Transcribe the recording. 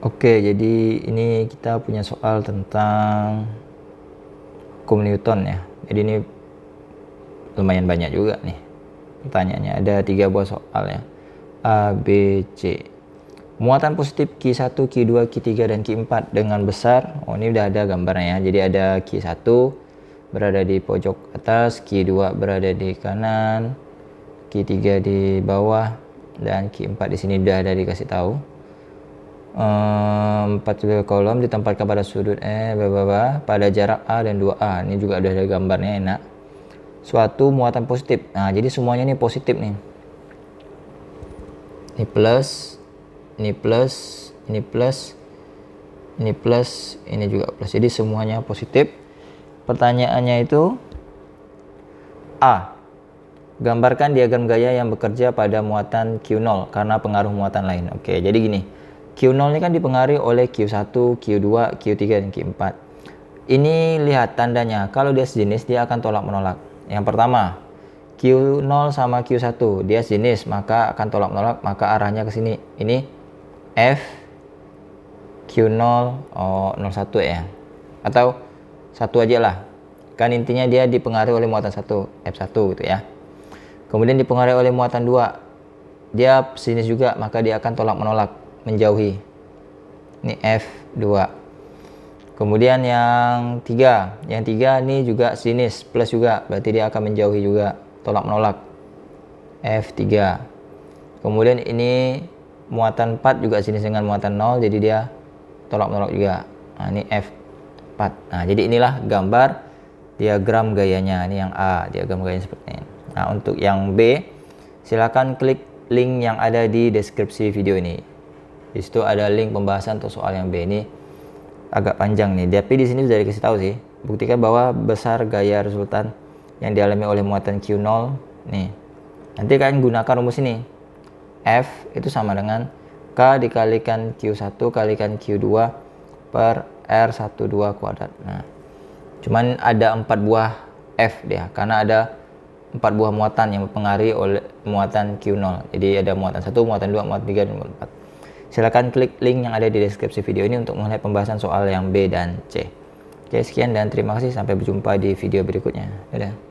Oke, jadi ini kita punya soal tentang hukum Newton ya. Jadi ini lumayan banyak juga nih pertanyaannya. Ada tiga buah soal ya. A, B, C. Muatan positif Q1, Q2, Q3, dan Q4 dengan besar. Oh ini udah ada gambarnya ya. Jadi ada Q1 berada di pojok atas, Q2 berada di kanan, Q3 di bawah, dan Q4 di sini udah ada dikasih tahu empat kolom ditempatkan pada sudut E bababa, pada jarak A dan 2A ini juga ada gambarnya enak suatu muatan positif nah jadi semuanya ini positif nih ini plus ini plus ini plus ini plus ini juga plus jadi semuanya positif pertanyaannya itu A gambarkan diagram gaya yang bekerja pada muatan Q0 karena pengaruh muatan lain oke jadi gini Q0 ini kan dipengaruhi oleh Q1, Q2, Q3, dan Q4. Ini lihat tandanya, kalau dia sejenis dia akan tolak menolak. Yang pertama, Q0 sama Q1 dia sejenis, maka akan tolak menolak, maka arahnya ke sini. Ini F Q0 oh 01 ya. Atau satu aja lah. Kan intinya dia dipengaruhi oleh muatan 1, F1 gitu ya. Kemudian dipengaruhi oleh muatan dua Dia sejenis juga, maka dia akan tolak menolak menjauhi. Ini F2. Kemudian yang tiga, yang tiga ini juga sinis plus juga, berarti dia akan menjauhi juga, tolak menolak. F3. Kemudian ini muatan 4 juga sinis dengan muatan 0, jadi dia tolak menolak juga. Nah, ini F4. Nah, jadi inilah gambar diagram gayanya. Ini yang A, diagram gayanya seperti ini. Nah, untuk yang B, silakan klik link yang ada di deskripsi video ini di situ ada link pembahasan untuk soal yang B ini agak panjang nih tapi di sini sudah dikasih tahu sih buktikan bahwa besar gaya resultan yang dialami oleh muatan Q0 nih nanti kalian gunakan rumus ini F itu sama dengan K dikalikan Q1 kalikan Q2 per R12 kuadrat nah cuman ada empat buah F dia karena ada empat buah muatan yang mempengaruhi oleh muatan Q0 jadi ada muatan satu muatan dua muatan 3 dan muatan empat Silahkan klik link yang ada di deskripsi video ini untuk mulai pembahasan soal yang B dan C. Oke, sekian dan terima kasih. Sampai berjumpa di video berikutnya. Dadah.